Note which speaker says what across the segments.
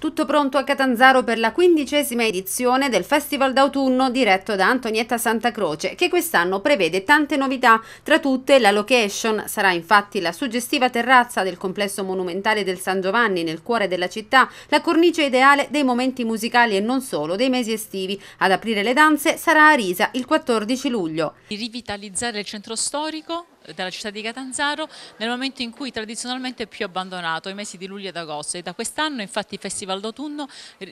Speaker 1: Tutto pronto a Catanzaro per la quindicesima edizione del Festival d'autunno diretto da Antonietta Santa Croce, che quest'anno prevede tante novità, tra tutte la location. Sarà infatti la suggestiva terrazza del complesso monumentale del San Giovanni nel cuore della città, la cornice ideale dei momenti musicali e non solo dei mesi estivi. Ad aprire le danze sarà a Risa il 14 luglio.
Speaker 2: Rivitalizzare il centro storico della città di Catanzaro nel momento in cui tradizionalmente è più abbandonato, i mesi di luglio ed agosto e da quest'anno infatti il Festival d'autunno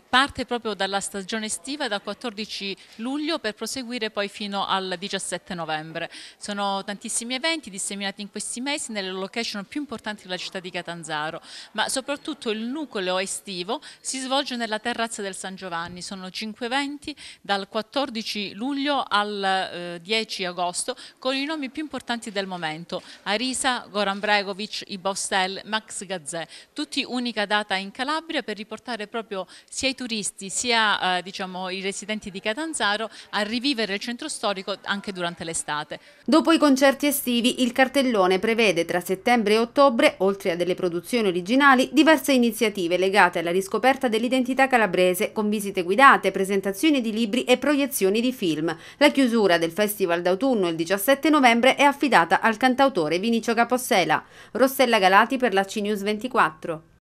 Speaker 2: parte proprio dalla stagione estiva dal 14 luglio per proseguire poi fino al 17 novembre. Sono tantissimi eventi disseminati in questi mesi nelle location più importanti della città di Catanzaro, ma soprattutto il nucleo estivo si svolge nella terrazza del San Giovanni, sono 5 eventi dal 14 luglio al 10 eh, agosto con i nomi più importanti del momento momento. Arisa, Goran Bregovic, Ibostel, Max Gazzè, tutti unica data in Calabria per riportare proprio sia i turisti sia eh, diciamo, i residenti di Catanzaro a rivivere il centro storico anche durante l'estate.
Speaker 1: Dopo i concerti estivi il cartellone prevede tra settembre e ottobre, oltre a delle produzioni originali, diverse iniziative legate alla riscoperta dell'identità calabrese con visite guidate, presentazioni di libri e proiezioni di film. La chiusura del Festival d'autunno il 17 novembre è affidata a al cantautore Vinicio Capossela, Rossella Galati per la CNews 24.